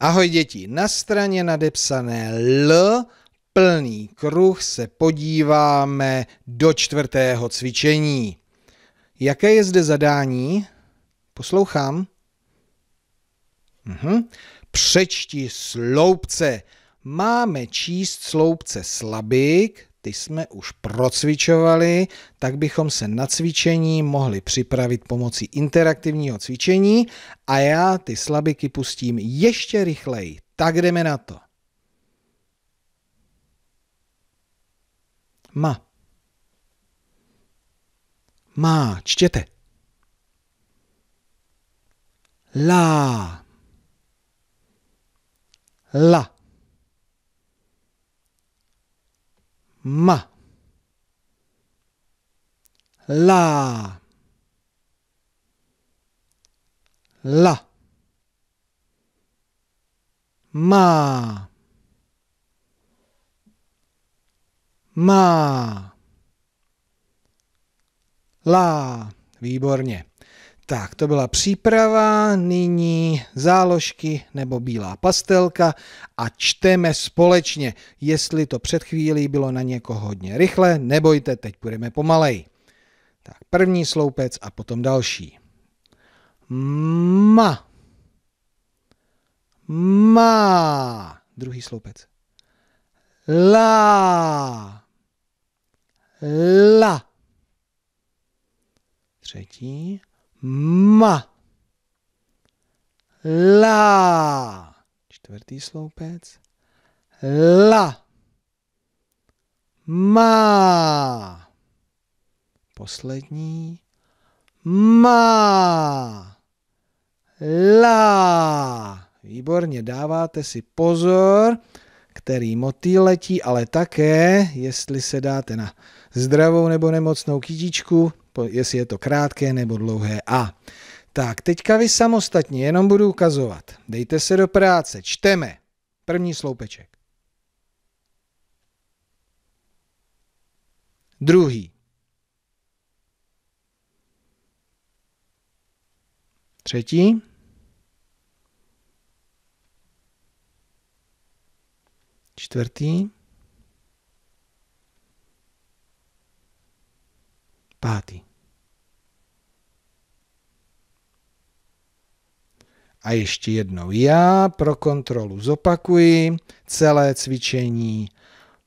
Ahoj děti, na straně nadepsané L plný kruh se podíváme do čtvrtého cvičení. Jaké je zde zadání? Poslouchám. Mhm. Přečti sloupce. Máme číst sloupce slabik ty jsme už procvičovali, tak bychom se na cvičení mohli připravit pomocí interaktivního cvičení a já ty slabiky pustím ještě rychleji. Tak jdeme na to. Ma. Má, čtěte. La. La. ma la la ma ma la výborně tak, to byla příprava, nyní záložky nebo bílá pastelka a čteme společně, jestli to před chvílí bylo na někoho hodně rychle, nebojte, teď půjdeme pomalej. Tak, první sloupec a potom další. Ma. ma, Druhý sloupec. La. La. Třetí ma, la, čtvrtý sloupec, la, ma, poslední, ma, la. Výborně, dáváte si pozor, který motýl letí, ale také, jestli se dáte na zdravou nebo nemocnou kytičku, jestli je to krátké nebo dlouhé A. Tak, teďka vy samostatně, jenom budu ukazovat. Dejte se do práce, čteme. První sloupeček. Druhý. Třetí. Čtvrtý. Pátý. A ještě jednou já pro kontrolu zopakuji celé cvičení.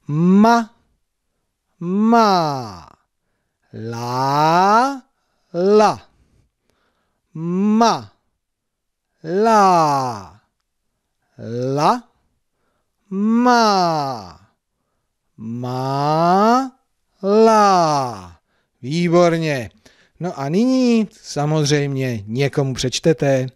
Ma, ma, la, la. Ma, la, la, ma, ma, la. Výborně. No a nyní samozřejmě někomu přečtete.